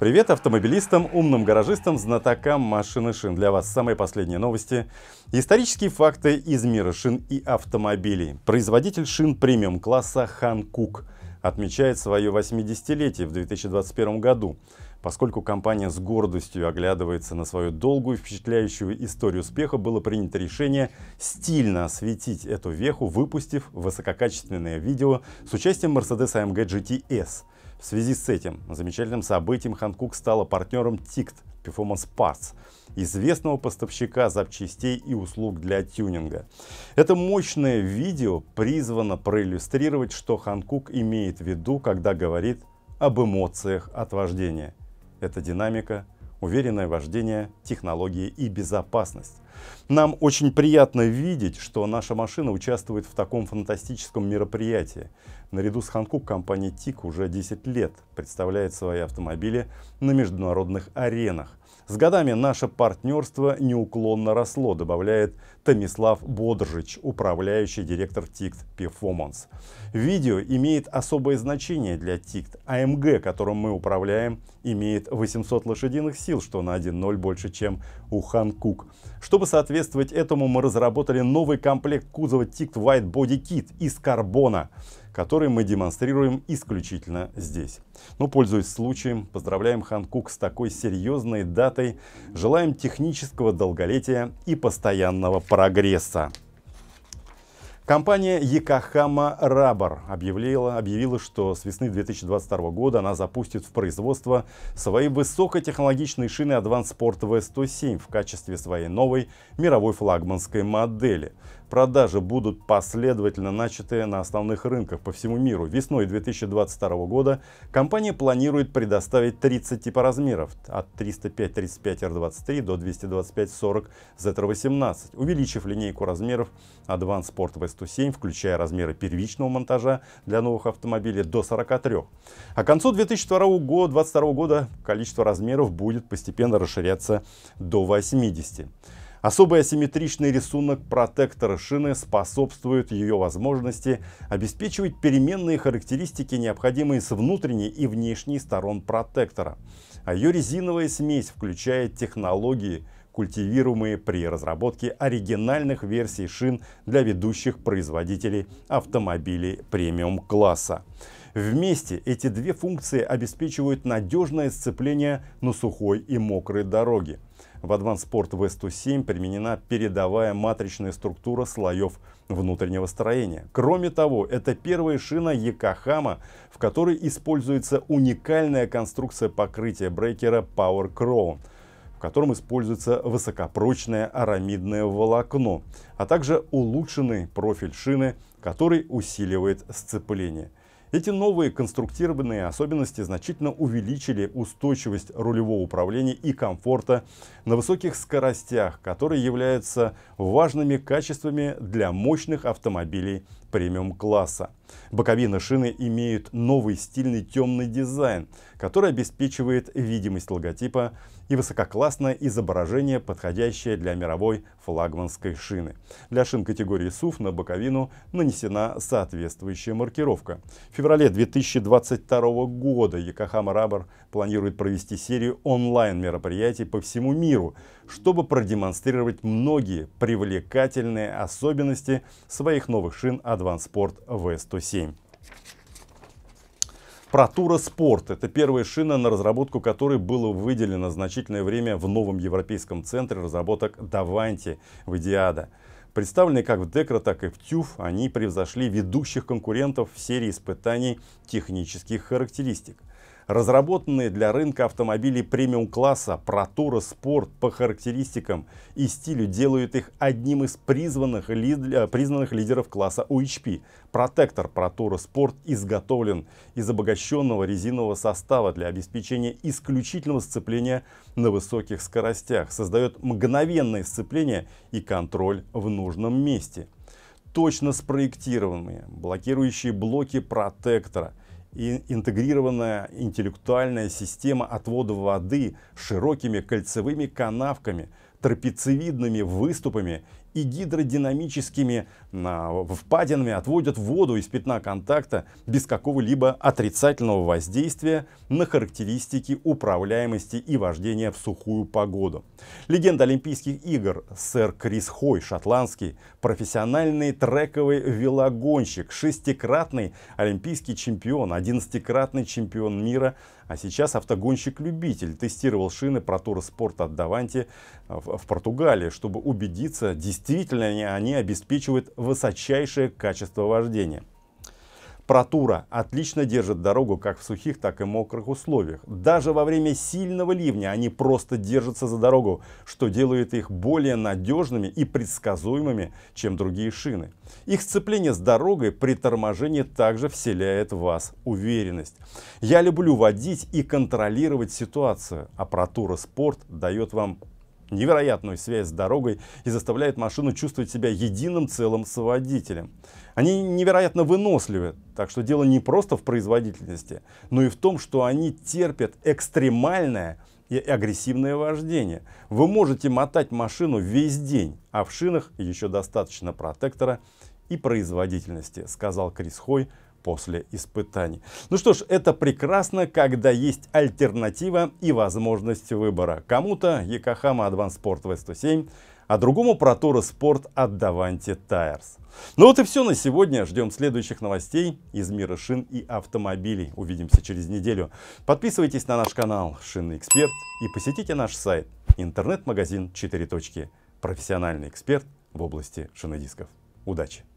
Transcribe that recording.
Привет автомобилистам, умным гаражистам, знатокам машины, шин. Для вас самые последние новости. Исторические факты из мира шин и автомобилей. Производитель шин премиум класса Ханкук отмечает свое 80-летие в 2021 году. Поскольку компания с гордостью оглядывается на свою долгую впечатляющую историю успеха, было принято решение стильно осветить эту веху, выпустив высококачественное видео с участием Mercedes AMG GTS – в связи с этим замечательным событием Ханкук стала партнером TICT Performance Parts, известного поставщика запчастей и услуг для тюнинга. Это мощное видео призвано проиллюстрировать, что Ханкук имеет в виду, когда говорит об эмоциях от вождения. Это динамика, уверенное вождение, технологии и безопасность. Нам очень приятно видеть, что наша машина участвует в таком фантастическом мероприятии. Наряду с Ханкук компания ТИК уже 10 лет представляет свои автомобили на международных аренах. С годами наше партнерство неуклонно росло, добавляет Томислав Бодржич, управляющий директор ТИКТ Performance. Видео имеет особое значение для ТИКТ. АМГ, которым мы управляем, имеет 800 лошадиных сил, что на 1.0 больше, чем у Ханкук. Чтобы соответствовать этому, мы разработали новый комплект кузова ТИКТ White Body Kit из карбона – который мы демонстрируем исключительно здесь. Но, ну, пользуясь случаем, поздравляем Ханкук с такой серьезной датой, желаем технического долголетия и постоянного прогресса. Компания Якохама Rubber объявила, объявила, что с весны 2022 года она запустит в производство свои высокотехнологичные шины Advance Sport V107 в качестве своей новой мировой флагманской модели. Продажи будут последовательно начатые на основных рынках по всему миру. Весной 2022 года компания планирует предоставить 30 типоразмеров от 305-35 R23 до 225-40 ZR18, увеличив линейку размеров Advanced Sport V107, включая размеры первичного монтажа для новых автомобилей до 43. А к концу 2022 года количество размеров будет постепенно расширяться до 80. Особый асимметричный рисунок протектора шины способствует ее возможности обеспечивать переменные характеристики, необходимые с внутренней и внешней сторон протектора. А ее резиновая смесь включает технологии, культивируемые при разработке оригинальных версий шин для ведущих производителей автомобилей премиум-класса. Вместе эти две функции обеспечивают надежное сцепление на сухой и мокрой дороге. В Advanced Sport V107 применена передовая матричная структура слоев внутреннего строения. Кроме того, это первая шина Якохама, в которой используется уникальная конструкция покрытия брейкера Power Crown в котором используется высокопрочное арамидное волокно, а также улучшенный профиль шины, который усиливает сцепление – эти новые конструктированные особенности значительно увеличили устойчивость рулевого управления и комфорта на высоких скоростях, которые являются важными качествами для мощных автомобилей премиум-класса. Боковина шины имеют новый стильный темный дизайн, который обеспечивает видимость логотипа и высококлассное изображение, подходящее для мировой флагманской шины. Для шин категории SUV на боковину нанесена соответствующая маркировка. В феврале 2022 года Yokohama Rubber планирует провести серию онлайн-мероприятий по всему миру, чтобы продемонстрировать многие привлекательные особенности своих новых шин Advance Sport V100 107. Протура Спорт – это первая шина, на разработку которой было выделено значительное время в новом европейском центре разработок Даванти в Идиада. Представленные как в Декро, так и в Тюф, они превзошли ведущих конкурентов в серии испытаний технических характеристик. Разработанные для рынка автомобили премиум-класса ProTour Sport по характеристикам и стилю делают их одним из призванных, э, признанных лидеров класса UHP. Протектор ProTour Sport изготовлен из обогащенного резинового состава для обеспечения исключительного сцепления на высоких скоростях, создает мгновенное сцепление и контроль в нужном месте. Точно спроектированные блокирующие блоки протектора – интегрированная интеллектуальная система отвода воды широкими кольцевыми канавками, трапециевидными выступами и гидродинамическими впадинами отводят воду из пятна контакта без какого-либо отрицательного воздействия на характеристики управляемости и вождения в сухую погоду. Легенда Олимпийских игр сэр Крис Хой, шотландский, профессиональный трековый велогонщик, шестикратный олимпийский чемпион, одиннадцатикратный чемпион мира, а сейчас автогонщик-любитель, тестировал шины протура спорта от Даванти в Португалии, чтобы убедиться, действительно действительно ли они обеспечивают высочайшее качество вождения. Протура отлично держит дорогу как в сухих, так и мокрых условиях. Даже во время сильного ливня они просто держатся за дорогу, что делает их более надежными и предсказуемыми, чем другие шины. Их сцепление с дорогой при торможении также вселяет в вас уверенность. Я люблю водить и контролировать ситуацию, а Протура Спорт дает вам невероятную связь с дорогой и заставляет машину чувствовать себя единым целым с водителем. Они невероятно выносливы, так что дело не просто в производительности, но и в том, что они терпят экстремальное и агрессивное вождение. Вы можете мотать машину весь день, а в шинах еще достаточно протектора и производительности, сказал Крис Хой, после испытаний. Ну что ж, это прекрасно, когда есть альтернатива и возможность выбора. Кому-то Якохама Advance Sport V107, а другому Протура Спорт от Davanti Tires. Ну вот и все на сегодня. Ждем следующих новостей из мира шин и автомобилей. Увидимся через неделю. Подписывайтесь на наш канал Шинный Эксперт и посетите наш сайт интернет-магазин 4 точки. Профессиональный эксперт в области шинодисков. Удачи!